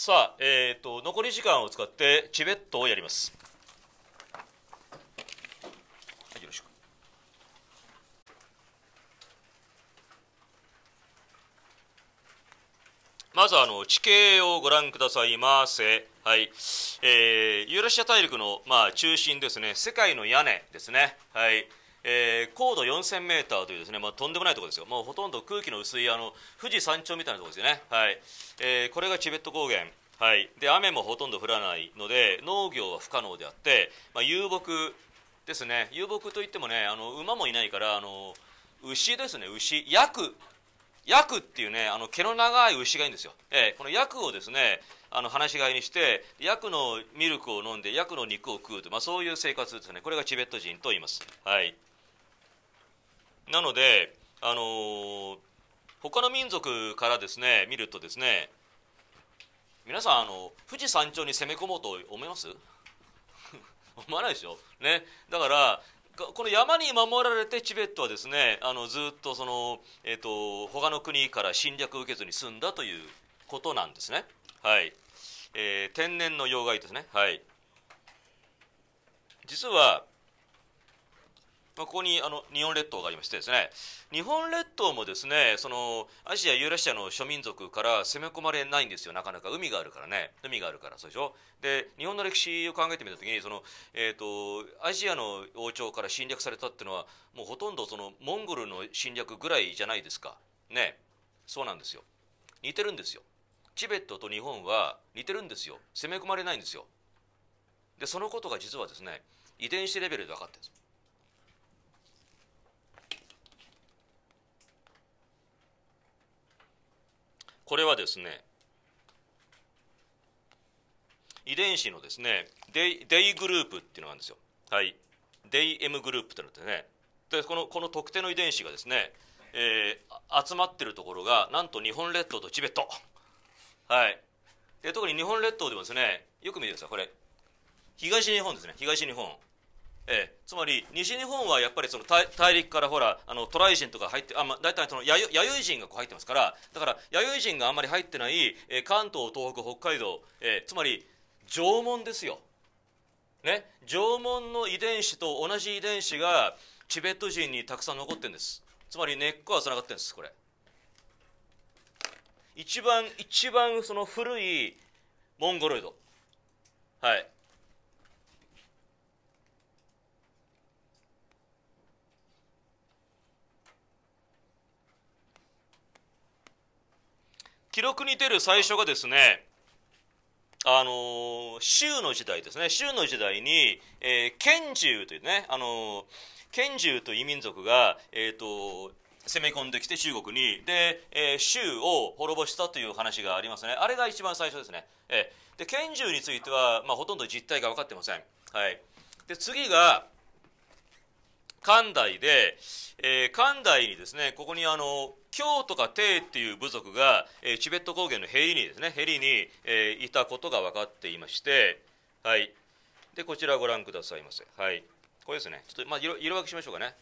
さあ、えっ、ー、と残り時間を使ってチベットをやります。はい、よろしく。まずあの地形をご覧くださいませ。はい、えー、ユーラシア大陸のまあ中心ですね。世界の屋根ですね。はい。えー、高度4000メーターというですね、まあ、とんでもないところですよ、もうほとんど空気の薄いあの富士山頂みたいなところですよね、はいえー、これがチベット高原、はい、で雨もほとんど降らないので、農業は不可能であって、まあ、遊牧ですね、遊牧といってもね、あの馬もいないから、あの牛ですね、牛、ヤクヤクっていうね、あの毛の長い牛がいいんですよ。えー、このヤクをですね、あの放し飼いにして、ヤクのミルクを飲んで、ヤクの肉を食うと、まあ、そういう生活ですね、これがチベット人と言います。はいなので、あのー、他の民族からですね見るとですね皆さんあの富士山頂に攻め込もうと思います 思わないでしょ、ね、だからこの山に守られてチベットはですねあのずっとその、えーと、他の国から侵略を受けずに済んだということなんですね。はいえー、天然の要害ですね、はい、実はまあ、ここにあの日本列島がありましてですね日本列島もですねそのアジアユーラシアの諸民族から攻め込まれないんですよなかなか海があるからね海があるからそうでしょで日本の歴史を考えてみた時にその、えーと、アジアの王朝から侵略されたっていうのはもうほとんどそのモンゴルの侵略ぐらいじゃないですかねそうなんですよ似てるんですよチベットと日本は似てるんですよ攻め込まれないんですよでそのことが実はですね遺伝子レベルで分かってるんですこれはですね遺伝子のですねデイデイグループっていうのがあるんですよはいデイ M グループってのってねでこのこの特定の遺伝子がですね、えー、集まってるところがなんと日本列島とチベットはいで特に日本列島でもですねよく見てくださいこれ東日本ですね東日本えつまり西日本はやっぱりその大陸からほらあの渡来人とか入ってあ、まあ、大体その弥生人がこう入ってますからだから弥生人があんまり入ってない、え関東東北北海道、えつまり縄文ですよ、ね、縄文の遺伝子と同じ遺伝子がチベット人にたくさん残ってるんですつまり根っこはつながってるんですこれ一番一番その古いモンゴロイドはい記録に出る最初がですね、あの州の時代ですね、州の時代に、えー、賢獣というね、あの賢銃という異民族が、えーと、攻め込んできて中国に、で、えー、州を滅ぼしたという話がありますね。あれが一番最初ですね。えー、で、賢銃については、まあ、ほとんど実態が分かってません。はい。で、次が、関大で、えー、関大にですねここにあの京とか帝っていう部族が、えー、チベット高原のヘリにですねヘリに、えー、いたことが分かっていましてはいでこちらご覧くださいませはいこれですねちょっと、まあ、色色分けしましょうかね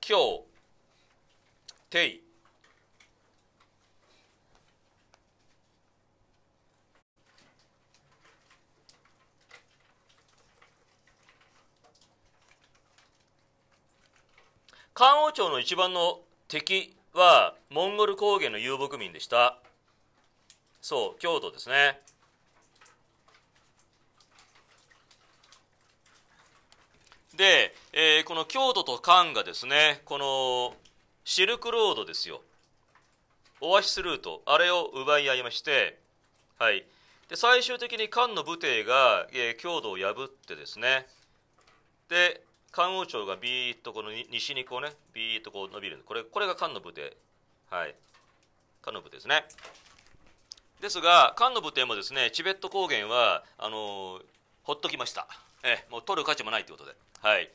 京帝漢王朝の一番の敵はモンゴル高原の遊牧民でしたそう京都ですねで、えー、この京都と漢がですねこのシルクロードですよオアシスルートあれを奪い合いましてはいで最終的に漢の武帝が、えー、強度を破ってですねで関王朝がビーッとこの西にこうねビーッとこう伸びるこれこれが関の武帝はい関の帝ですねですが関の武帝もですねチベット高原はあのー、ほっときましたえもう取る価値もないということではい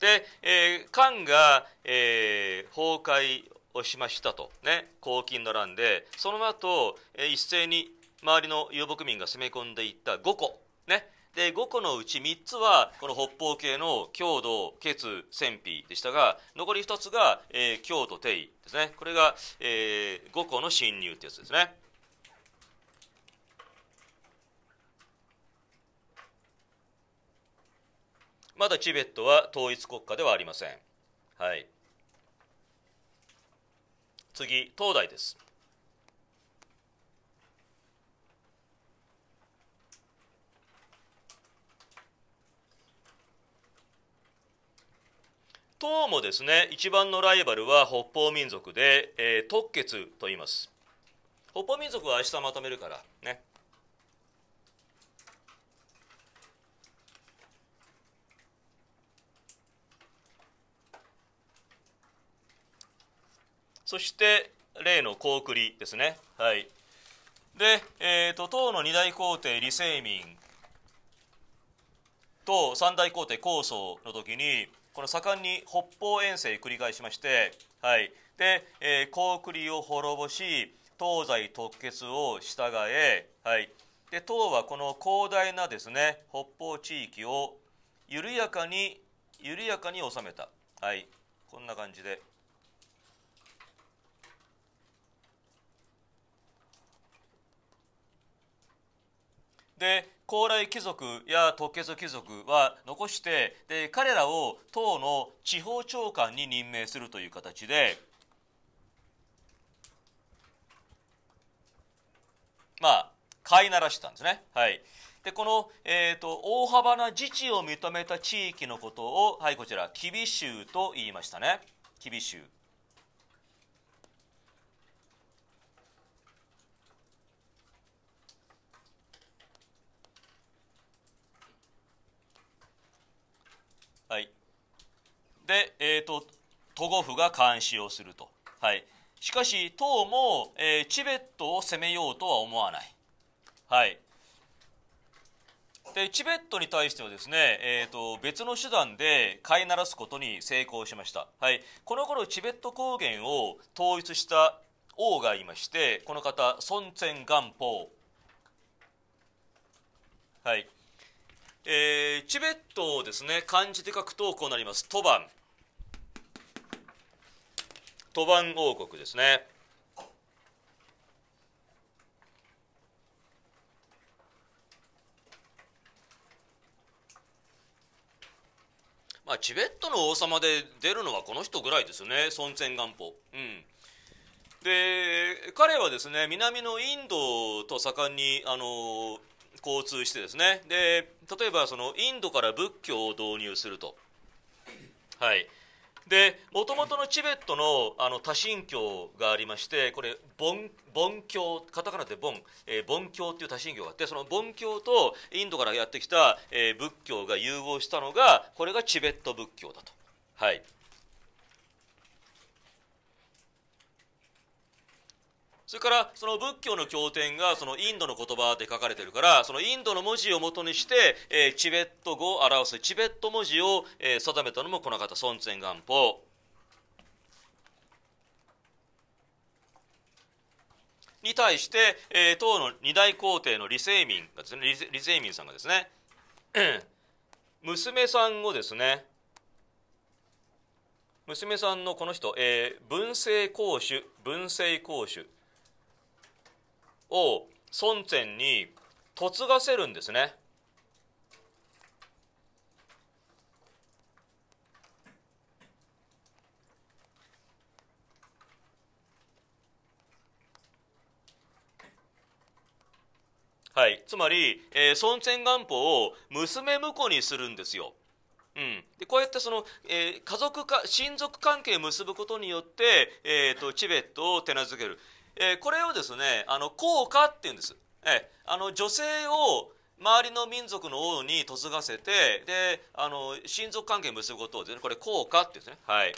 で、えー、漢が、えー、崩壊をしましたとね黄金の乱でその後、えー、一斉に周りの遊牧民が攻め込んでいった5個ねで5個のうち3つはこの北方系の強度、血、戦費でしたが残り2つが、えー、強度、定位ですねこれが、えー、5個の侵入ってやつですね。まだチベットは統一国家ではありません。はい、次、東大です。唐もですね一番のライバルは北方民族で、えー、特決と言います北方民族は明日まとめるからねそして例の高句麗ですねはいで、えーと、と唐の二大皇帝李世民と三大皇帝高宗の時にこの盛んに北方遠征繰り返しまして、はい、で、えー、高麗を滅ぼし東西突結を従え、はい、で唐はこの広大なですね北方地域を緩やかに緩やかに治めた、はい、こんな感じでで高麗貴族や特決貴族は残してで彼らを党の地方長官に任命するという形で、まあ、飼いならしたんですね。はい、でこの、えーと大幅な自治を認めた地域のことを、はい、こちら吉備州と言いましたね吉備州。はい、で、えーと、とトゴフが監視をすると、はい、しかし唐も、えー、チベットを攻めようとは思わない、はい、でチベットに対してはですね、えーと、と別の手段で飼いならすことに成功しました、はい、この頃チベット高原を統一した王がいましてこの方孫ン元宝はいえー、チベットをですね漢字で書くとこうなりますトバントバン王国ですねまあチベットの王様で出るのはこの人ぐらいですよね孫前元宝うんで彼はですね南のインドと盛んにあのー交通してですねで例えばそのインドから仏教を導入するとはいでもともとのチベットのあの多神教がありましてこれン教カタカナでン、えー、梵教っていう多神教があってその梵教とインドからやってきた、えー、仏教が融合したのがこれがチベット仏教だとはいそれからその仏教の経典がそのインドの言葉で書かれてるからそのインドの文字をもとにして、えー、チベット語を表すチベット文字を、えー、定めたのもこの方孫禅元宝。に対して、えー、唐の二大皇帝の李世民がですね李世民さんがですね娘さんをですね娘さんのこの人、えー、文政公主文政公主を孫権に嫁がせるんですね。はい、つまり、えー、孫権元法を娘婿にするんですよ。うん、でこうやってその、えー、家族か親族関係を結ぶことによって、えーとチベットを手なずけるえー、これをですねあの効果っていうんです、えー、あの女性を周りの民族の王に嫁がせてであの親族関係を結ぶことを、ね、これ効果っていうんですねはい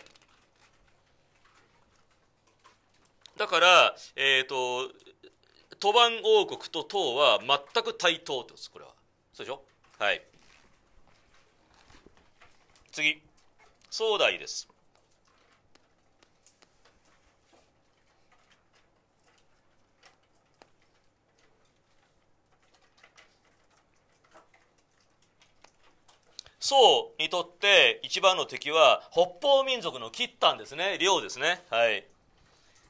だからえっ、ー、とトバ王国と唐は全く対等ってですこれはそうでしょはい次壮代です宋にとって一番の敵は北方民族のキッタンですね領ですねはい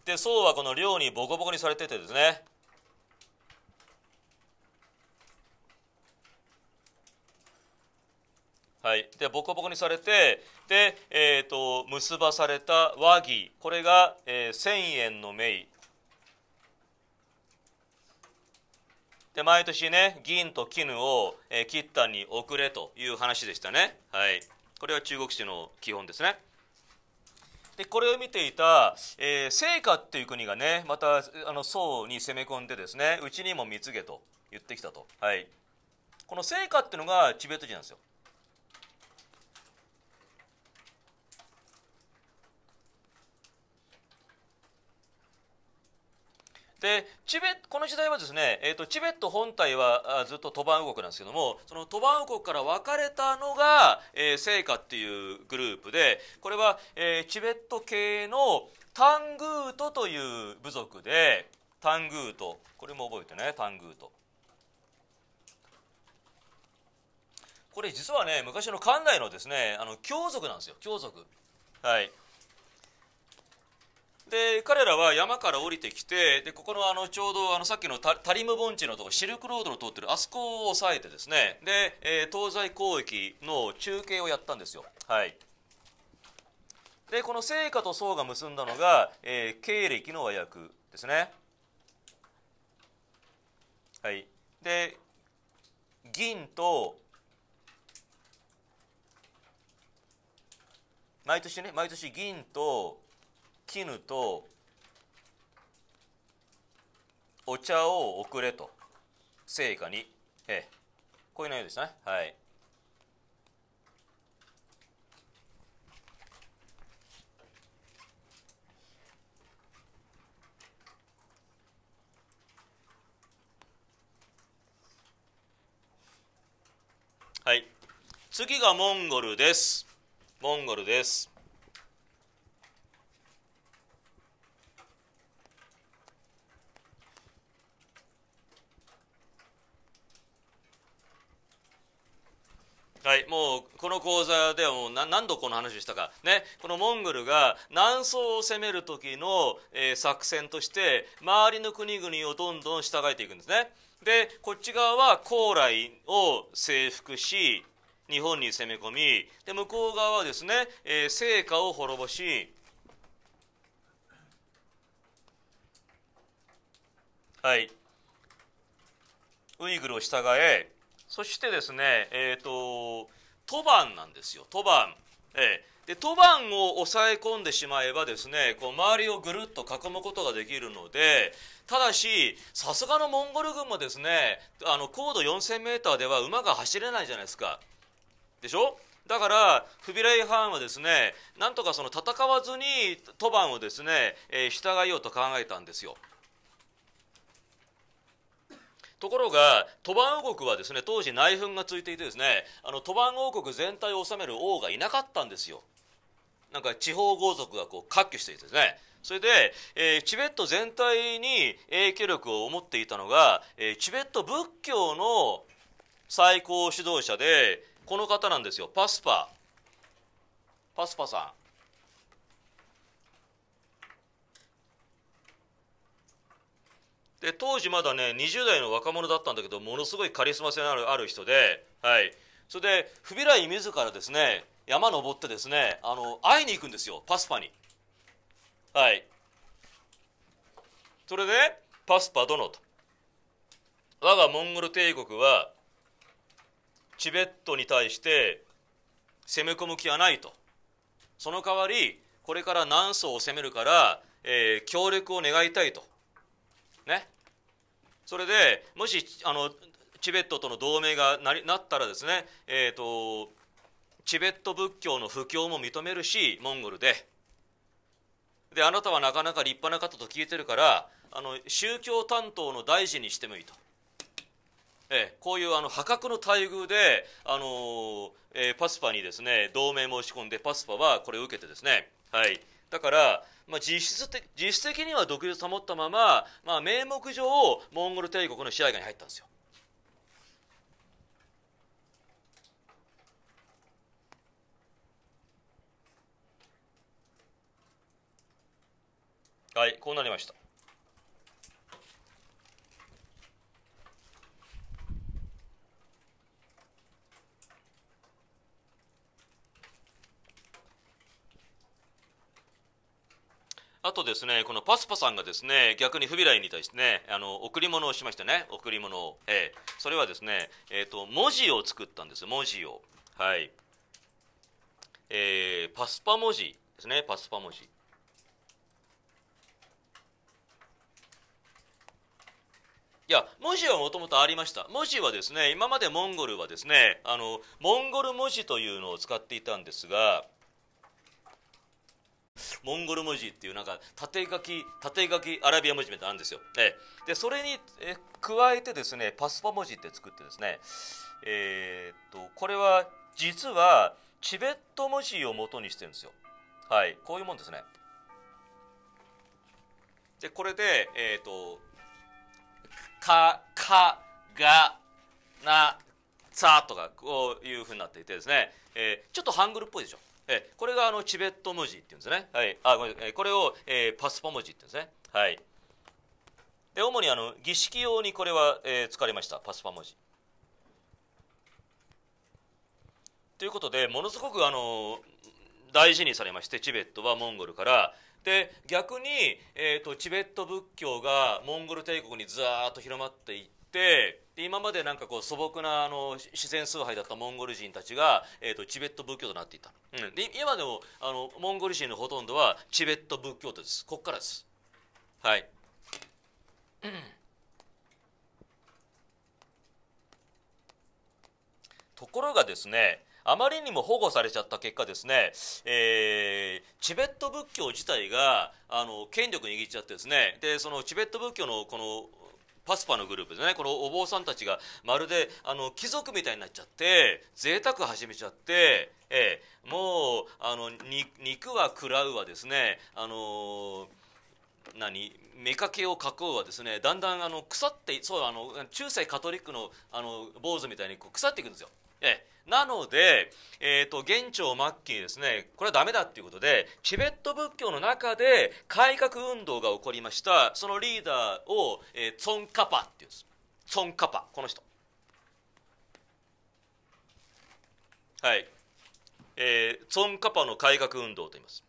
で宋はこの領にボコボコにされててですねはい、でボコボコにされてで、えーと、と結ばされた和議これが、えー、千円の名で毎年ね銀と絹を、え切ったに送れという話でしたねはいこれは中国史の基本ですねでこれを見ていた、えー、聖火っていう国がねまたあの宋に攻め込んでですねうちにも貢げと言ってきたとはいこの聖火っていうのがチベット人なんですよでチベこの時代はですね、えーと、チベット本体はずっと鳥羽王国なんですけどもその鳥羽王国から分かれたのが、えー、聖火っていうグループでこれは、えー、チベット系のタングートという部族でタングートこれも覚えてねタングート。これ実はね昔の館内のですねあの強族なんですよ強族。はいで彼らは山から降りてきてでここのあのちょうどあのさっきのタリム盆地のとこシルクロードの通ってるあそこを抑えてですねで、えー、東西交易の中継をやったんですよ。はいでこの聖火と僧が結んだのが、えー、経歴の和訳ですね。はい、で銀と毎年ね毎年銀と絹とお茶を送れと成果に、ええ、こういう内容ですねはいはい次がモンゴルですモンゴルですはい、もうこの講座ではもう何度この話したか、ね、このモンゴルが南宋を攻める時の、えー、作戦として周りの国々をどんどん従えていくんですねでこっち側は高麗を征服し日本に攻め込みで向こう側はですね、えー、成果を滅ぼしはいウイグルを従えそしてですね、えっ、ー、と、当番なんですよ、当番。えー、で当番を抑え込んでしまえばですねこう周りをぐるっと囲むことができるのでただしさすがのモンゴル軍もですねあの高度 4000m では馬が走れないじゃないですかでしょだからフビレイ・ハーンはですねなんとかその戦わずに当番をですね、えー、従いようと考えたんですよ。ところがトバン王国はですね当時内紛がついていてですねあのトバン王国全体を治める王がいなかったんですよなんか地方豪族がこう割拠していてですねそれで、えー、チベット全体に影響力を持っていたのが、えー、チベット仏教の最高指導者でこの方なんですよパスパパスパさんで当時まだね20代の若者だったんだけどものすごいカリスマ性のあるある人で、はい、それでフビライ自らですね山登ってですねあの会いに行くんですよパスパにはいそれでパスパ殿と我がモンゴル帝国はチベットに対して攻め込む気はないとその代わりこれから南宋を攻めるから、えー、協力を願いたいとねそれでもしあのチベットとの同盟がなりなったらですねえー、とチベット仏教の布教も認めるしモンゴルでであなたはなかなか立派な方と聞いてるからあの宗教担当の大臣にしてもいいと、えこういうあの破格の待遇で、あのー、えー、パスパにですね同盟申し込んでパスパはこれを受けてですね、はいだから、まあ、実質的実質的には独立を保ったまま、まあ、名目上モンゴル帝国の支配下に入ったんですよはいこうなりましたあとですね、このパスパさんがですね、逆にフビライに対してね、あの、贈り物をしましたね、贈り物を。ええ、それはですね、えっ、ー、と、文字を作ったんです文字を。はい。えー、パスパ文字ですね、パスパ文字。いや、文字はもともとありました。文字はですね、今までモンゴルはですね、あの、モンゴル文字というのを使っていたんですが、モンゴル文字っていうなんか縦書き縦書きアラビア文字みたいなのあるんですよ、えー、でそれに、え加えてですねパスパ文字って作ってですねえー、っとこれは実はチベット文字を元にしてるんですよはいこういうもんですねでこれでえー、っとかかがなさとかこういうふうになっていてですね、えー、ちょっとハングルっぽいでしょえこれがあのチベット文字っていうんですね、はい、あごめんこれを、えー、パスパ文字っていうんですね、はい、で主にあの儀式用にこれは、えー、使われましたパスパ文字ということでものすごくあの大事にされましてチベットはモンゴルからで逆に、えーと、チベット仏教がモンゴル帝国にずっと広まっていってで今までなんかこう素朴なあの自然崇拝だったモンゴル人たちが、えーと、チベット仏教となっていたの、うん、で今でもあのモンゴル人のほとんどはチベット仏教徒ですここからですはい、ところがですねあまりにも保護されちゃった結果ですね、えー、チベット仏教自体があの権力握っちゃってですねでそのチベット仏教のこのパスパのグループですねこのお坊さんたちがまるであの貴族みたいになっちゃって贅沢始めちゃって、えもうあの肉は食らうはですねあのー、何目かけを囲うはですねだんだんあの腐ってそうあの中世カトリックのあの坊主みたいにこう腐っていくんですよ。ええなので、えーと、と元朝末期にですねこれはダメだっていうことでチベット仏教の中で改革運動が起こりましたそのリーダーを、えー、ツォンカパっていうんですツォンカパこの人はい、えー、ツォンカパの改革運動と言います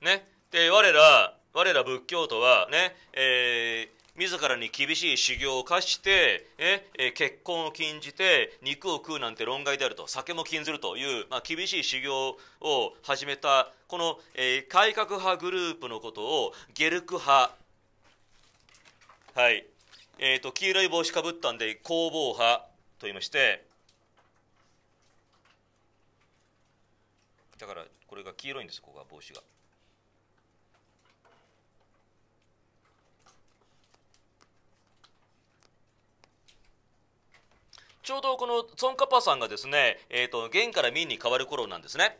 ねで我ら我ら仏教徒はね、えー、自らに厳しい修行を課してええ結婚を禁じて肉を食うなんて論外であると酒も禁ずるという、まあ、厳しい修行を始めたこの、えー、改革派グループのことをゲルク派はいえーと、黄色い帽子かぶったんで工房派と言いましてだからこれが黄色いんですここが帽子が。ちょうどこのソンカパさんがですね、えーと元から民に変わる頃なんですね。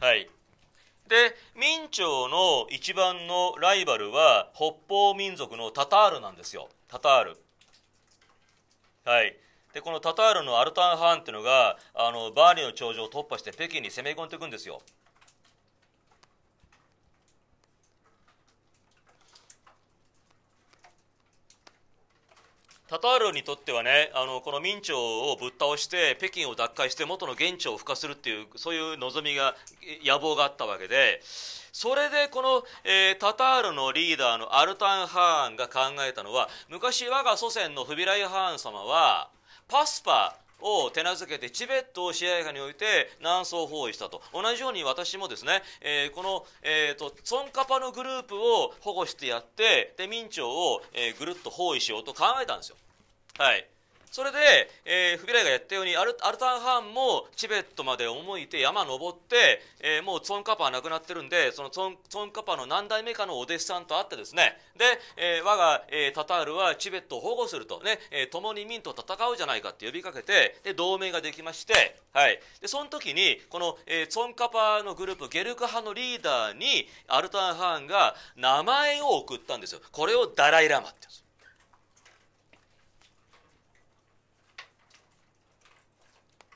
はい、で明朝の一番のライバルは北方民族のタタールなんですよタタール。はいでこのタタールのアルタン・ハーンっていうのがあのバーリーの頂上を突破して北京に攻め込んでいくんですよ。タタールにとってはねあのこの明朝をぶっ倒して北京を奪回して元の元朝を付加するっていうそういう望みが野望があったわけでそれでこの、えー、タタールのリーダーのアルタン・ハーンが考えたのは昔我が祖先のフビライ・ハーン様はパスパを手なずけてチベットを支配下において南宋包囲したと同じように私もですね、えー、この、えーと、ソンカパのグループを保護してやってで明朝を、えー、ぐるっと包囲しようと考えたんですよ。はい、それで、えー、フビライがやったようにアルアルタンハンもチベットまで思いて山登って、えー、もうツォンカパは亡くなってるんでそのツォンツォンカパの何代目かのお弟子さんと会ってですねで、えー、我が、えー、タタールはチベットを保護するとね、えー、共に民と戦うじゃないかって呼びかけてで同盟ができまして、はい、でその時にこの、えー、ツォンカパのグループゲルク派のリーダーにアルタンハンが名前を送ったんですよこれをダライ・ラマって言うんです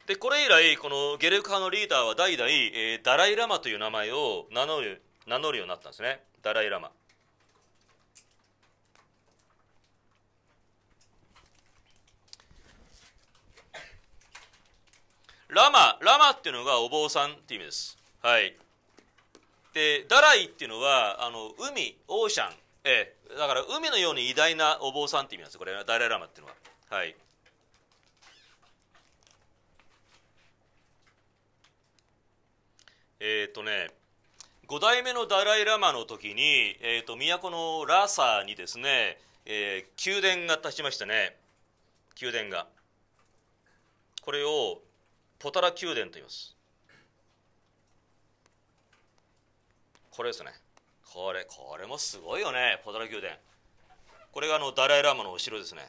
でこれ以来このゲルク派のリーダーは代々、えー、ダライ・ラマという名前を名乗る名乗るようになったんですねダライ・ラマラマラマっていうのがお坊さんっていう意味ですはいでダライっていうのはあの海オーシャンええだから海のように偉大なお坊さんっていう意味なんですこれダライ・ラマっていうのははいえっ、ー、とね5代目のダライ・ラマの時に、えーと、都のラーサにですね、えー、宮殿が建ちましたね宮殿がこれをポタラ宮殿と言いますこれですねこれこれもすごいよねポタラ宮殿これがあのダライ・ラマのお城ですね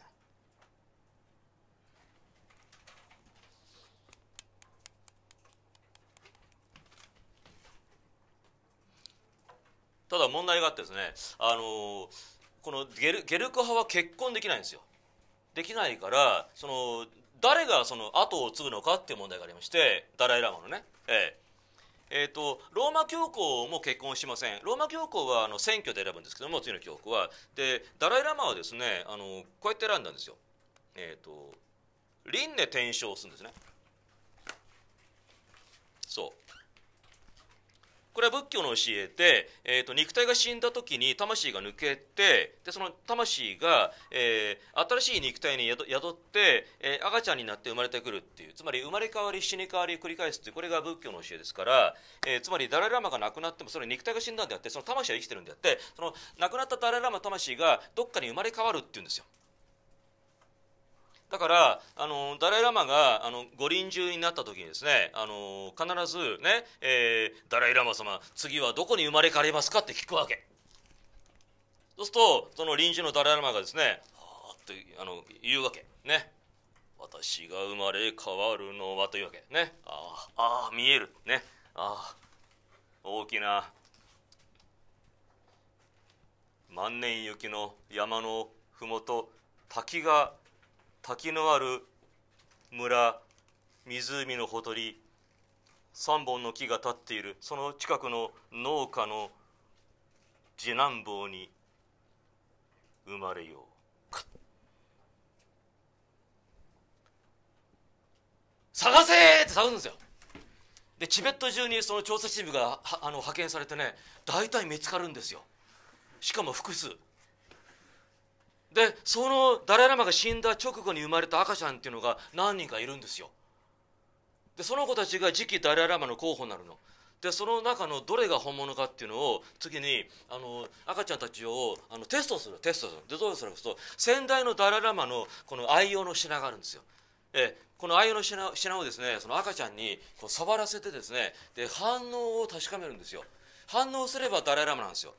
ただ問題があってですね、あのこのゲルゲルク派は結婚できないんですよ。できないからその誰がその後を継ぐのかっていう問題がありましてダライ・ラマのね。えええーと、ローマ教皇も結婚しませんローマ教皇はあの選挙で選ぶんですけども次の教皇はでダライ・ラマはですねあのこうやって選んだんですよえっ、ー、と輪廻転生するんですねこれは仏教の教えで、えーと、肉体が死んだ時に魂が抜けてでその魂が、えー、新しい肉体に宿って、えー、赤ちゃんになって生まれてくるっていうつまり生まれ変わり死に変わり繰り返すっていうこれが仏教の教えですから、えー、つまりダララマが亡くなってもそれは肉体が死んだんであってその魂は生きてるんであってその亡くなったダララマ魂がどっかに生まれ変わるっていうんですよ。だからあのダライ・ラマがあの五輪中になった時にですねあの必ずね、えー、ダライ・ラマ様次はどこに生まれ変わりますか?」って聞くわけそうするとその臨時のダライ・ラマがですね「はあ」ってあの言うわけね私が生まれ変わるのはというわけねああ見えるねああ大きな万年雪の山のふもと滝が滝のある村湖のほとり3本の木が立っているその近くの農家の次男坊に生まれよう探せって探すんですよでチベット中にその調査チームがあの派遣されてね大体見つかるんですよしかも複数でそのダライ・ラマが死んだ直後に生まれた赤ちゃんっていうのが何人かいるんですよでその子たちが次期ダライ・ラマの候補になるのでその中のどれが本物かっていうのを次にあの赤ちゃんたちをあのテストするテストするでどうするかと先代のダライ・ラマのこの愛用の品があるんですよえこの愛用の品品をですねその赤ちゃんにこう触らせてですねで反応を確かめるんですよ反応すればダライ・ラマなんですよ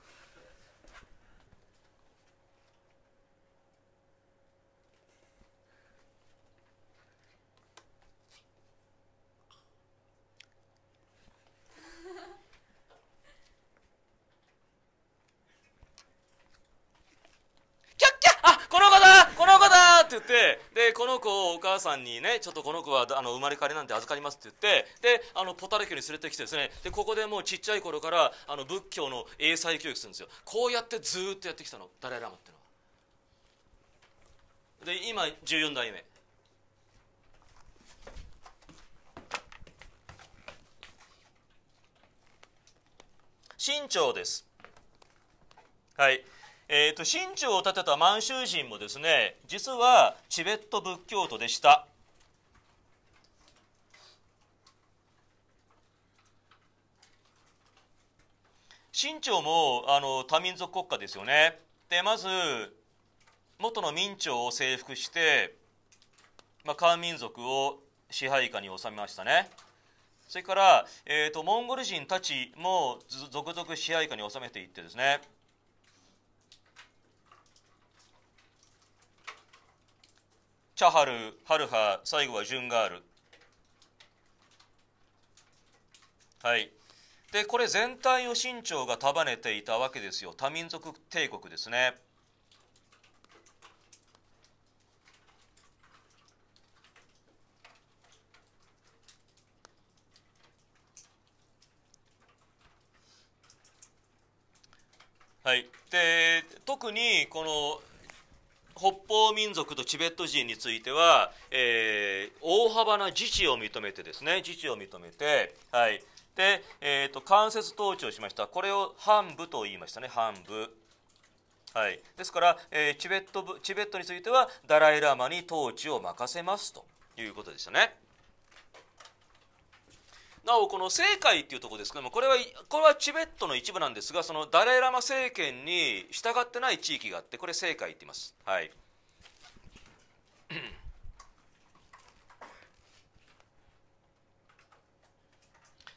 くてでこの子をお母さんにねちょっとこの子はあの生まれ変わりなんて預かりますって言ってであのポタレ教に連れてきてですねでここでもうちっちゃい頃からあの仏教の英才教育するんですよこうやってずっとやってきたのダライ・ラマってのはで今14代目身長ですはいえーと、清朝を建てた満州人もですね実はチベット仏教徒でした清朝もあの多民族国家ですよねでまず元の明朝を征服して、まあ、漢民族を支配下に収めましたねそれから、えーとモンゴル人たちも続々支配下に収めていってですねチャハル、ハルハ、最後はジュンガール。はい。で、これ全体を清朝が束ねていたわけですよ。多民族帝国ですね。はい、で特にこの北方民族とチベット人については、えー、大幅な自治を認めてですね自治を認めて、はい、で、えーと、間接統治をしましたこれを半部と言いましたね半部。はい、ですから、えー、チベットチベットについてはダライ・ラマに統治を任せますということでしたね。なおこの政界っていうところですけどもこれはこれはチベットの一部なんですがそのダライ・ラマ政権に従ってない地域があってこれ政界って言います。はい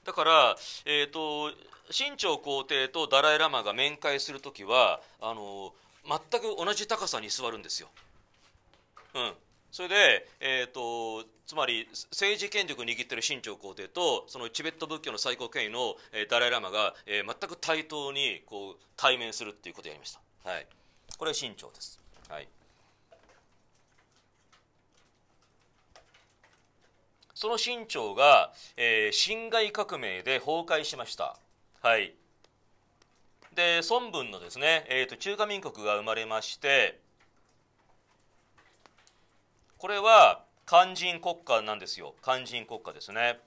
だから、えーと、と清朝皇帝とダライ・ラマが面会する時はあの全く同じ高さに座るんですよ。うん、それで、えーと、つまり政治権力を握っている清朝皇帝とそのチベット仏教の最高権威の、えー、ダライ・ラマが、えー、全く対等にこう対面するっていうことをやりました、はい、これは清朝です、はい、その清朝が、えー、辛亥革命で崩壊しましたはいで孫文のですね、えーと中華民国が生まれましてこれは肝心国家なんですよ肝心国家ですね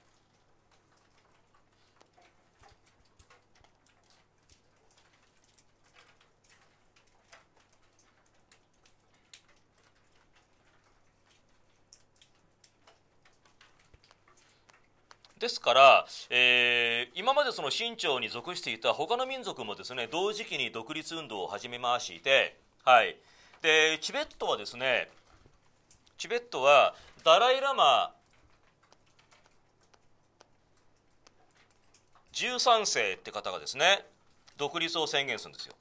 ですから、えー、今までその清朝に属していた他の民族もですね同時期に独立運動を始めまして、はい、でチベットはですねチベットはダライ・ラマ13世って方がですね独立を宣言するんですよ。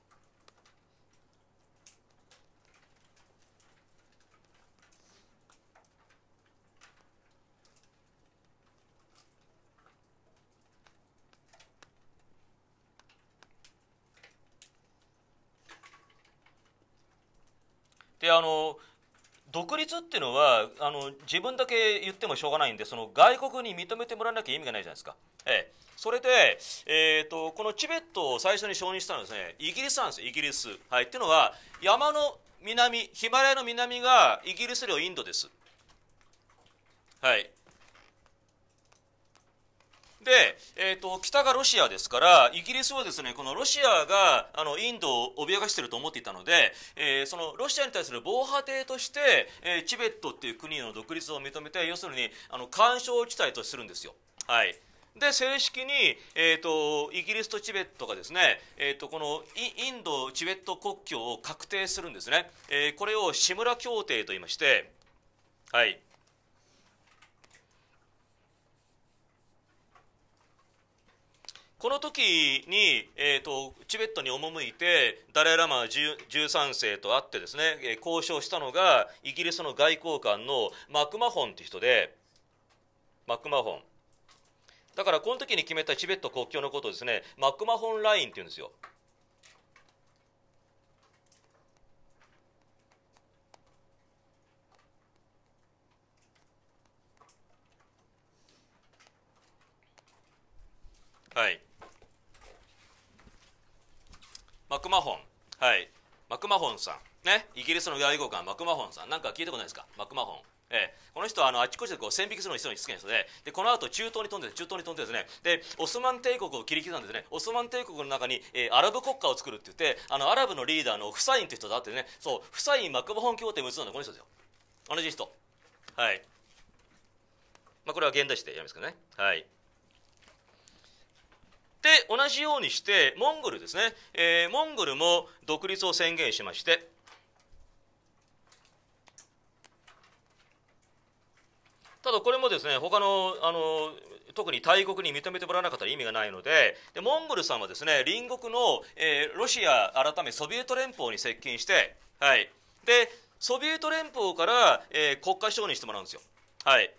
であの独立っていうのはあの自分だけ言ってもしょうがないんでその外国に認めてもらわなきゃ意味がないじゃないですか、ええ、それで、えーと、このチベットを最初に承認したのはです、ね、イギリスなんですイギリス、はい、っていうのは山の南ヒマラヤの南がイギリス領インドですはいで、えーと、北がロシアですからイギリスはですねこのロシアがあのインドを脅かしていると思っていたので、えー、そのロシアに対する防波堤として、えー、チベットっていう国の独立を認めて要するにあの干渉地帯とするんですよ。はいで正式に、えーと、イギリスとチベットがですね、えーと、このインド・チベット国境を確定するんですね、えー、これを志村協定と言いまして、はい、この時に、えーと、チベットに赴いてダライ・ラマ13世と会ってですね、え交渉したのがイギリスの外交官のマクマホンって人でマクマホンだからこの時に決めたチベット国境のことをですねマクマホンラインっていうんですよはいマクマホンはいマクマホンさんねイギリスの外交官マクマホンさんなんか聞いたことないですかマクマホンえこの人はあのあちこちでこう線引きするのに人に好きな人ででこの後中東に飛んで中東に飛んでですねでオスマン帝国を切り刻んでですねオスマン帝国の中に、えー、アラブ国家を作るって言ってあのアラブのリーダーのフサインって人だってねそうフサイン・マクマホン協定を結んだのこの人ですよ同じ人はい、まあ、これは現代史でやりますけどねはいで同じようにしてモンゴルですね、えー、モンゴルも独立を宣言しましてただこれもですね他のあの特に大国に認めてもらわなかったら意味がないのででモンゴルさんはですね隣国の、えー、ロシア改めソビエト連邦に接近して、はい、でソビエト連邦から、えー、国家承認してもらうんですよ。はい、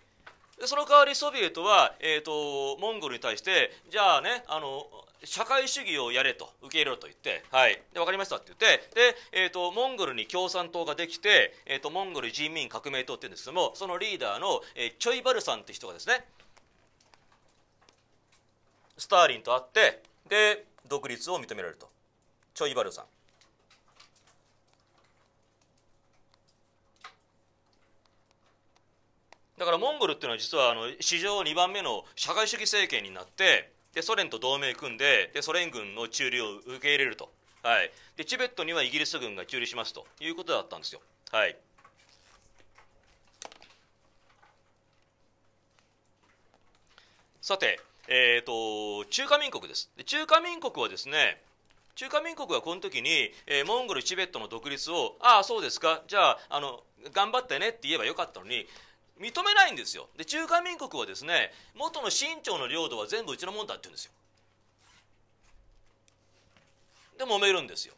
でその代わりソビエトは、えーと、モンゴルに対してじゃあねあの社会主義をやれと受け入れろと言って、はい、で分かりましたって言ってで、えーと、モンゴルに共産党ができて、えーと、モンゴル人民革命党って言うんですけどもそのリーダーの、えー、チョイバルさんって人がですねスターリンと会ってで独立を認められるとチョイバルさんだからモンゴルっていうのは実はあの史上2番目の社会主義政権になってでソ連と同盟組んででソ連軍の駐留を受け入れると、はい、でチベットにはイギリス軍が駐留しますということだったんですよ。はい、さて、えーと、中華民国ですで中華民国はですね中華民国はこの時に、えー、モンゴルチベットの独立をああそうですかじゃああの頑張ってねって言えばよかったのに認めないんですよで中華民国はですね元の清朝の領土は全部うちのもんだって言うんですよで揉めるんですよ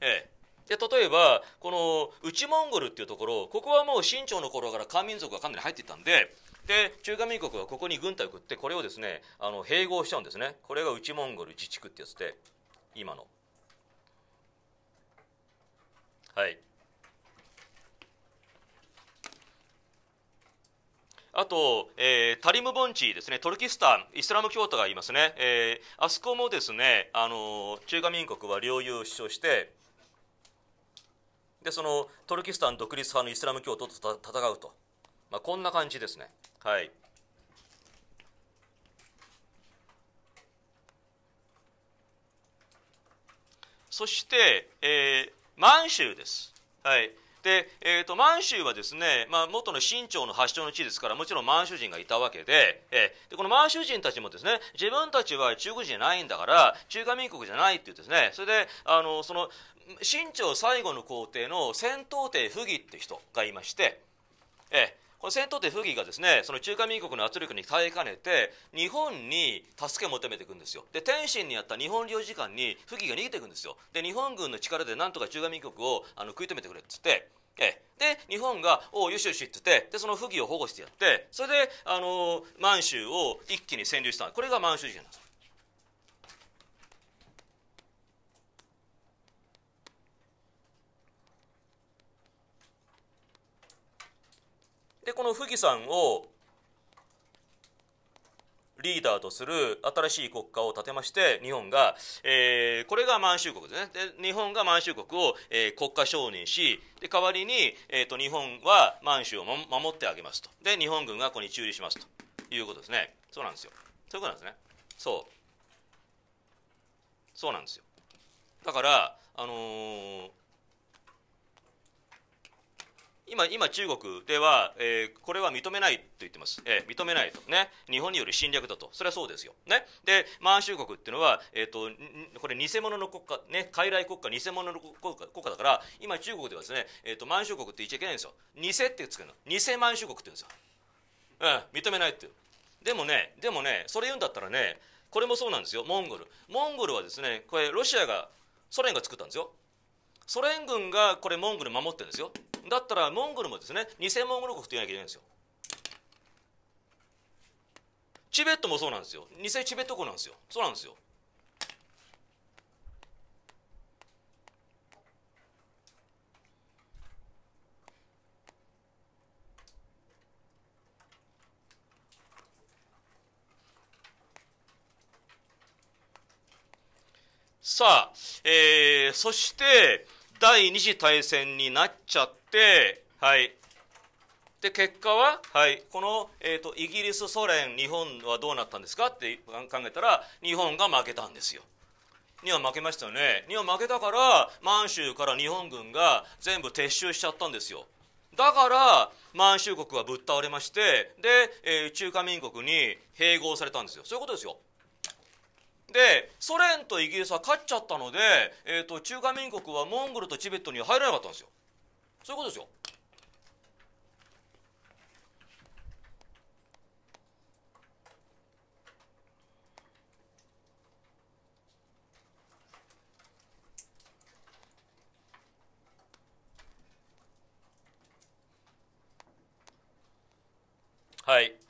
ええで例えばこの内モンゴルっていうところここはもう清朝の頃から漢民族がかなり入っていったんでで中華民国はここに軍隊を送ってこれをですねあの併合しちゃうんですねこれが内モンゴル自治区ってやつで今のはいあと、えー、タリム盆地ですね、トルキスタン、イスラム教徒がいますね、えー、あそこもですね、あの中華民国は領有を主張して、でそのトルキスタン独立派のイスラム教徒と戦うと、まあ、こんな感じですね。はいそして、えー、満州です。はい、で、えーと、満州はですね、まあ、元の清朝の発祥の地ですからもちろん満州人がいたわけで,、えー、でこの満州人たちもですね自分たちは中国人じゃないんだから中華民国じゃないって言うですねそれであのその清朝最後の皇帝の戦闘帝溥儀って人がいまして、えーこの戦闘って不義がですねその中華民国の圧力に耐えかねて日本に助けを求めていくんですよで天津にあった日本領事館に富義が逃げていくんですよで日本軍の力でなんとか中華民国をあの食い止めてくれっつってええ、で日本が「おおよしよし」って言ってでその不義を保護してやってそれで、あのー、満州を一気に占領したこれが満州事件なんですでこの富士山をリーダーとする新しい国家を建てまして日本が、えー、これが満州国ですねで日本が満州国を、えー、国家承認しで代わりに、えーと、と日本は満州を守ってあげますとで日本軍がここに駐留しますということですねそうなんですよそういうことなんですねそうそうなんですよだからあのー今今中国では、えー、これは認めないと言ってます、えー、認めないと、ね、日本による侵略だと、それはそうですよ、ね、で満州国っていうのは、えーと、これ、偽物の国家、ね、傀儡国家、偽物の国家だから、今、中国ではですね、えーと、と満州国って言っちゃいけないんですよ、偽ってつけるの、偽満州国って言うんですよ、うん、認めないっていう、でもね、でもね、それ言うんだったらね、これもそうなんですよ、モンゴル、モンゴルはですね、これ、ロシアが、ソ連が作ったんですよ。ソ連軍がこれモンゴル守ってるんですよだったらモンゴルもですね偽モンゴル国と言わなきゃいけないんですよチベットもそうなんですよ偽チベット国なんですよそうなんですよさあ、えー、そして、第二次大戦になっちゃって、はい。で、結果は、はい、この、えっ、ー、と、イギリス、ソ連、日本はどうなったんですかって考えたら、日本が負けたんですよ。日本負けましたよね。日本負けたから、満州から日本軍が全部撤収しちゃったんですよ。だから、満州国はぶっ倒れまして、で、えー、中華民国に併合されたんですよ。そういうことですよ。でソ連とイギリスは勝っちゃったので、えーと、中華民国はモンゴルとチベットには入らなかったんですよそういうことですよはい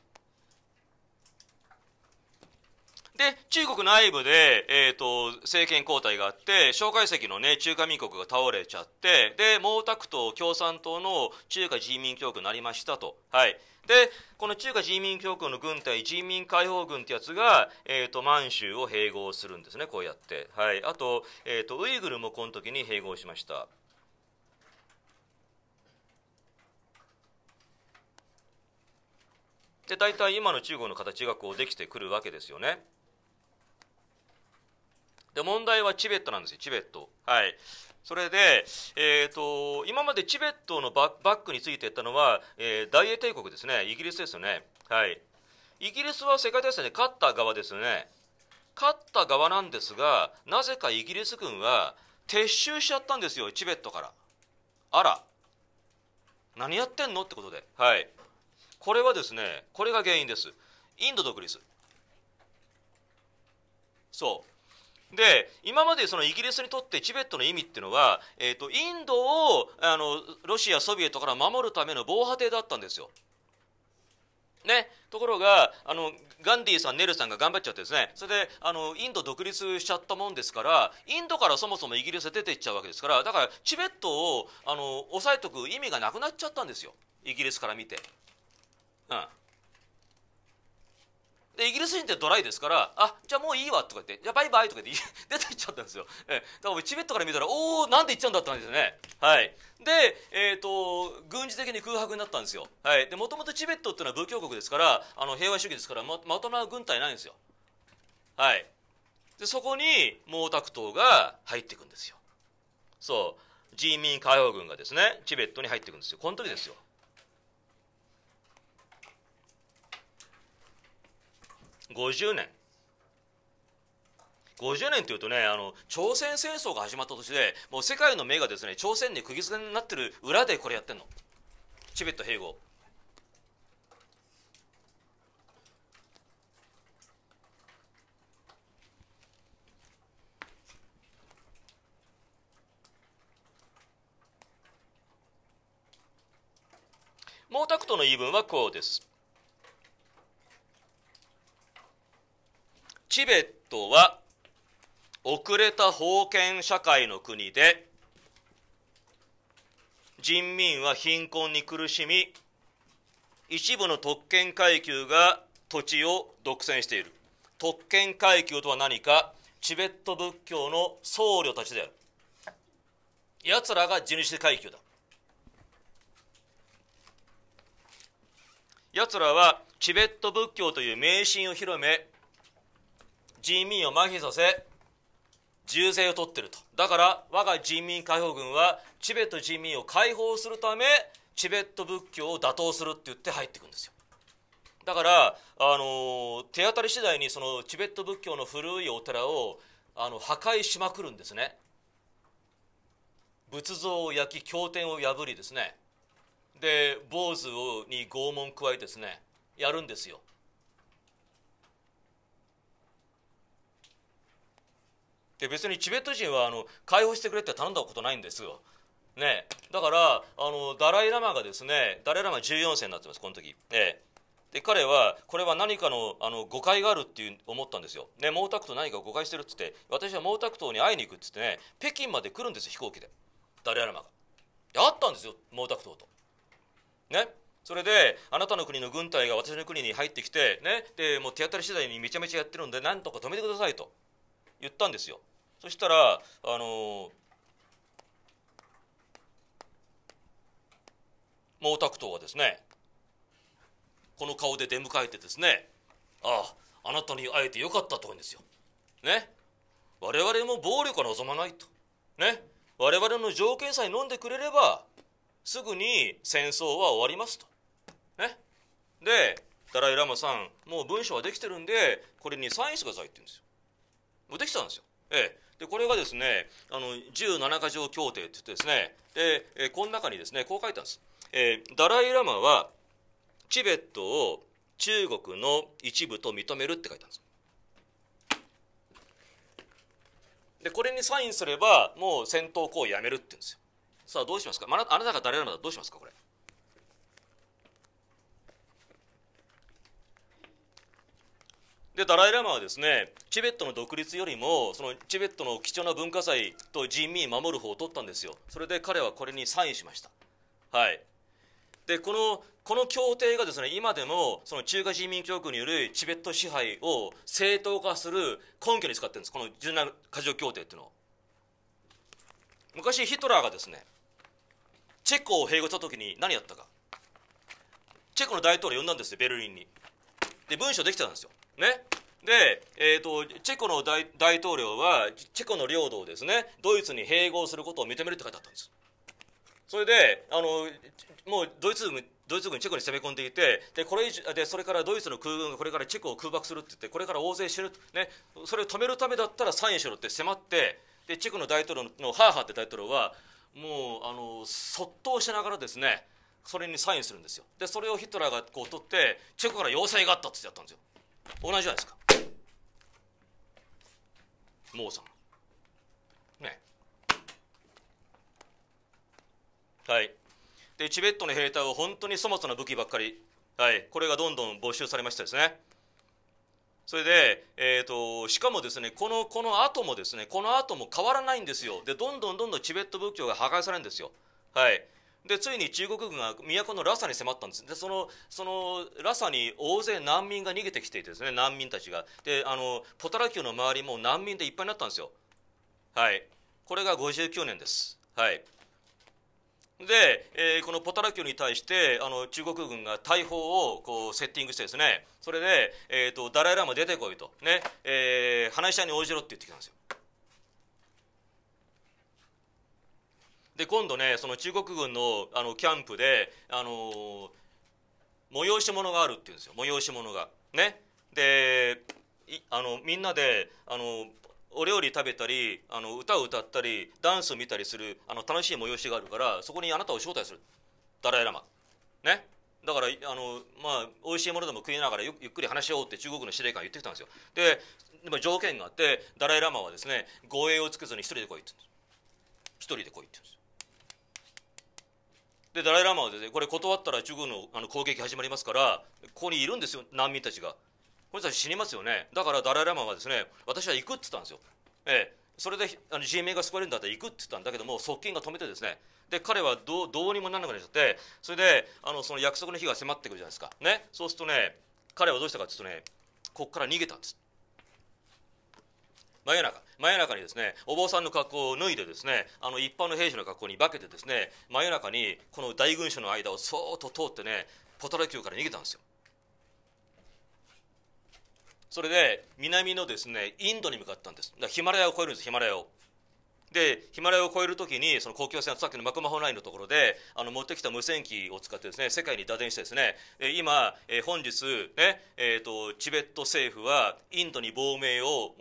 で、中国内部で、えっ、ー、と、政権交代があって、蒋介石のね、中華民国が倒れちゃって、で、毛沢東共産党の中華人民教区になりましたと。はい。で、この中華人民教区の軍隊、人民解放軍ってやつが、えっ、ー、と、満州を併合するんですね、こうやって。はい。あと、えっ、ー、と、ウイグルもこの時に併合しました。で大体今の中国の形がこうできてくるわけですよね。で問題はチベットなんですよチベットはいそれで、えーと、今までチベットのバックについていったのは、えー、大英帝国ですねイギリスですよねはいイギリスは世界大戦で勝った側ですよね勝った側なんですがなぜかイギリス軍は撤収しちゃったんですよチベットからあら何やってんのってことではいこれはですねこれが原因ですインド独立そうで今までそのイギリスにとってチベットの意味っていうのは、えーと、インドをあのロシアソビエトから守るための防波堤だったんですよ。ね、ところがあのガンディーさんネルさんが頑張っちゃってですねそれであのインド独立しちゃったもんですからインドからそもそもイギリス出ていっちゃうわけですからだからチベットをあの抑えとく意味がなくなっちゃったんですよイギリスから見て。うんでイギリス人ってドライですから「あじゃあもういいわ」とか言って「じゃあバイバイ」とか言って 出て行っちゃったんですよ、えだからチベットから見たら「おおなんで行っちゃうんだ」ったんですねはいで、えーと、軍事的に空白になったんですよはいでもともとチベットっていうのは仏教国ですからあの平和主義ですからままとまる軍隊ないんですよはいでそこに毛沢東が入っていくんですよそう人民解放軍がですねチベットに入っていくんですよこの時ですよ50年50年というとねあの朝鮮戦争が始まった年でもう世界の目がですね朝鮮に釘付けになってる裏でこれやってんのチベット併合毛沢東の言い分はこうですチベットは遅れた封建社会の国で人民は貧困に苦しみ一部の特権階級が土地を独占している特権階級とは何かチベット仏教の僧侶たちであるやつらが地主階級だやつらはチベット仏教という迷信を広め人民を麻痺させ銃声を取ってるとだから我が人民解放軍はチベット人民を解放するためチベット仏教を打倒するって言って入ってくんですよだから、あの手当たり次第にそのチベット仏教の古いお寺をあの破壊しまくるんですね仏像を焼き経典を破りですねで坊主に拷問加えてですねやるんですよで別にチベット人はあの解放してくれって頼んだことないんですよ。ね、だからあのダライ・ラマがですねダライ・ラマ14世になってますこの時、ええ、で彼はこれは何かのあの誤解があるっていう思ったんですよ、ね、毛沢東何か誤解してるっつって私は毛沢東に会いに行くっつってね北京まで来るんですよ飛行機でダライ・ラマがで会ったんですよ毛沢東とねそれであなたの国の軍隊が私の国に入ってきてねでもう手当たり次第にめちゃめちゃやってるんでなんとか止めてくださいと言ったんですよそしたらあの毛沢東はですねこの顔で出迎えてですねあああなたに会えてよかったと言うんですよ。ね我々も暴力は望まないと。ね我々の条件さえ飲んでくれればすぐに戦争は終わりますと。ねでダライ・ラマさんもう文書はできてるんでこれにサインしてくださいって言うんですよ。できたんですよ。ええ、でこれがですねあの17か条協定って言ってですねで、えこの中にですねこう書いてあるんです、えー、ダライ・ラマはチベットを中国の一部と認めるって書いたんですでこれにサインすればもう戦闘行為やめるって言うんですよさあどうしますかあなたがダライ・ラマだどうしますかこれでダライ・ラマはですねチベットの独立よりもそのチベットの貴重な文化財と人民守る方を取ったんですよそれで彼はこれにサインしましたはいでこのこの協定がですね今でもその中華人民共和国によるチベット支配を正当化する根拠に使ってるんですこの柔軟過剰協定っていうのを昔ヒトラーがですねチェコを併合した時に何やったかチェコの大統領呼んだんですよベルリンにで文書できてたんですよねで、えーと、チェコの大統領はチェコの領土をですねドイツに併合することを認めるって書いてあったんですそれであのもうドイツ軍ドイツ軍チェコに攻め込んでいてでこれでそれからドイツの空軍がこれからチェコを空爆するって言ってこれから大勢死ぬ、ね、それを止めるためだったらサインしろって迫ってでチェコの大統領のハーハーって大統領はもうあのそっとしながらですねそれにサインするんですよでそれをヒトラーがこう取ってチェコから要請があったって言ってやったんですよ同じじゃないですかモーさんねはいでチベットの兵隊は本当に粗末な武器ばっかり、はい、これがどんどん没収されましたですねそれで、えーとしかもですねこのこの後もですねこの後も変わらないんですよでどんどんどんどんチベット仏教が破壊されるんですよはいでついに中国軍が都のラサに迫ったんですでそのそのラサに大勢難民が逃げてきていてですね難民たちがであのポタラ宮の周りも難民でいっぱいになったんですよはいこれが59年ですはいで、えー、このポタラ宮に対してあの中国軍が大砲をこうセッティングしてですねそれで、えーと、ダライ・ラマ出てこいとね、えー、話し合いに応じろって言ってきたんですよで今度ねその中国軍のあのキャンプであの催し物があるっていうんですよ催し物が。ね、であのみんなであのお料理食べたりあの歌を歌ったりダンスを見たりするあの楽しい催しがあるからそこにあなたを招待するダライ・ラマ。ねだからあの、まあ、美味しいものでも食いながらゆっくり話しようって中国の司令官言ってきたんですよででも条件があってダライ・ラマはですね護衛をつけずに一人で来いって言うんです一人で来いって言うんですでダライ・ラマはですねこれ断ったら中国のあの攻撃始まりますからここにいるんですよ難民たちがこの人たち死にますよねだからダライ・ラマはですね私は行くって言ったんですよ、ええ、それであの人命が救われるんだったら行くって言ったんだけども側近が止めてですねで彼はどうどうにもならなくなっちゃってそれであのその約束の日が迫ってくるじゃないですかねそうするとね彼はどうしたかって言うとねここから逃げたんです真夜中真夜中にですねお坊さんの格好を脱いでですねあの一般の兵士の格好に化けてですね真夜中にこの大群衆の間をそーっと通ってねポトラ宮から逃げたんですよそれで南のですねインドに向かったんですだからヒマラヤを越えるんですヒマラヤをでヒマラヤを越える時にその公共線さっきのマクマホラインのところであの持ってきた無線機を使ってですね世界に打電してですね今、えー、本日ね、えーとチベット政府はインドに亡命を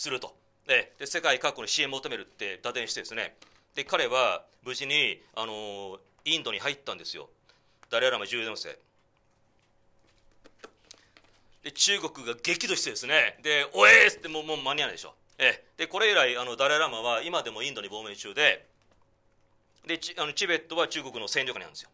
すると、えで世界各国に支援を求めるって打電してですねで彼は無事に、あのインドに入ったんですよダレアラマ14世で中国が激怒してですねでおえーってもうもう間に合わないでしょえでこれ以来あのダレラマは今でもインドに亡命中でであのチベットは中国の占領下にあるんですよ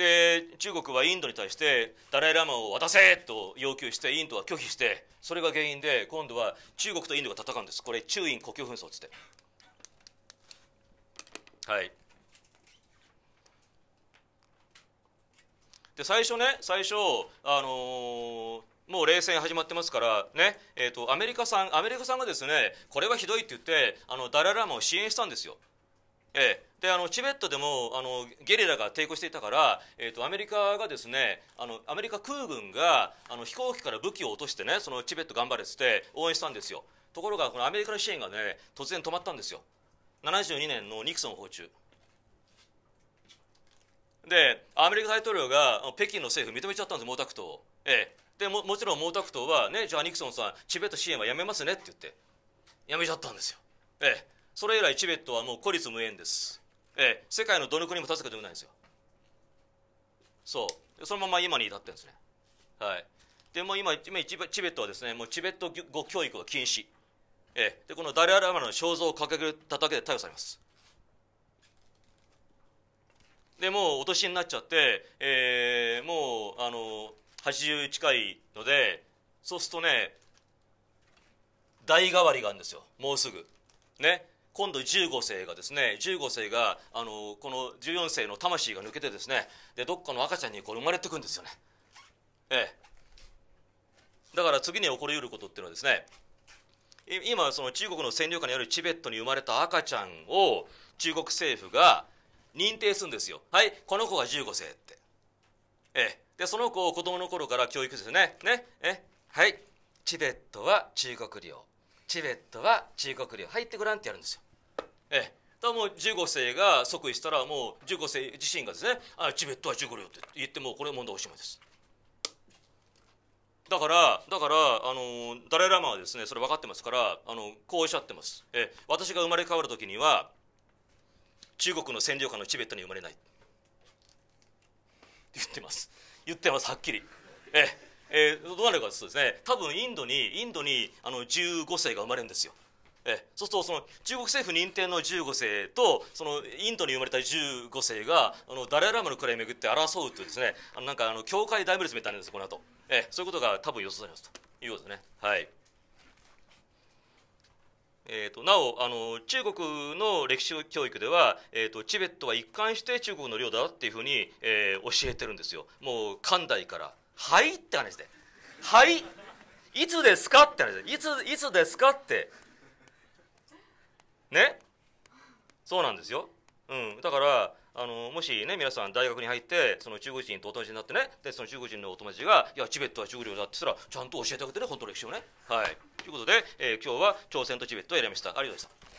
で中国はインドに対してダライ・ラマを渡せと要求してインドは拒否してそれが原因で今度は中国とインドが戦うんですこれ中印国境紛争っつってはいで最初ね最初あのーもう冷戦始まってますからね、えーと、アメリカさんアメリカさんがですねこれはひどいって言ってあのダララマを支援したんですよ。ええ、であのチベットでもあのゲリラが抵抗していたから、えーと、アメリカがですねあのアメリカ空軍があの飛行機から武器を落としてねそのチベット頑張れっつって応援したんですよところがこのアメリカの支援がね突然止まったんですよ72年のニクソン訪中でアメリカ大統領が北京の政府認めちゃったんです毛沢東を、ええ、でももちろん毛沢東はねじゃあニクソンさんチベット支援はやめますねって言ってやめちゃったんですよ、ええ、それ以来チベットはもう孤立無縁ですええ、世界のどの国も立つかでもないんですよそうそのまま今に至ってるんですねはいでも今今チベットはですねもうチベット語教育は禁止、ええ、でこのダリアラマの肖像を掲げただけで逮捕されますでもうお年になっちゃって、えー、もうあの80近いのでそうするとね代替わりがあるんですよもうすぐね今度15世がですね15世があのこの14世の魂が抜けてですねでどっかの赤ちゃんにこれ生まれてくんですよねええだから次に起こりうることっていうのはですね今その中国の占領下にあるチベットに生まれた赤ちゃんを中国政府が認定するんですよはいこの子が15世ってええでその子を子供の頃から教育ですねねえはいチベットは中国領チベットは中国領入ってごらんってやるんですよええだからもう15世が即位したらもう15世自身がですねあチベットは中国領って言ってもこれ問題おしまいですだからだからあのダライ・ラマはですねそれ分かってますからあのこうおっしゃってますえ私が生まれ変わる時には中国の占領下のチベットに生まれないって言ってます言ってますはっきりえええー、どうなるかとですね多分インドにインドにあの15世が生まれるんですよ。えそうするとその中国政府認定の15世とそのインドに生まれた15世があのダレイ・ラマの位をめぐって争うというですねあのなんかあの教会大無列みたいなんですこの後えそういうことが多分予想されますということですねはい。えーと、なおあの中国の歴史教育では、えーと、チベットは一貫して中国の領土だっていうふうに、えー、教えてるんですよもう寛代から、はいって話で。はい。いつですかって話で。いつ、いつですかって。ねそうなんですよ。うん。だから、あのもしね皆さん大学に入ってその中国人とお友達になってねでその中国人のお友達が「いやチベットは中国領だ」って言たらちゃんと教えてあげてね本当の歴史をね。はい、ということで、えー、今日は朝鮮とチベットを選びましたありがとうございました。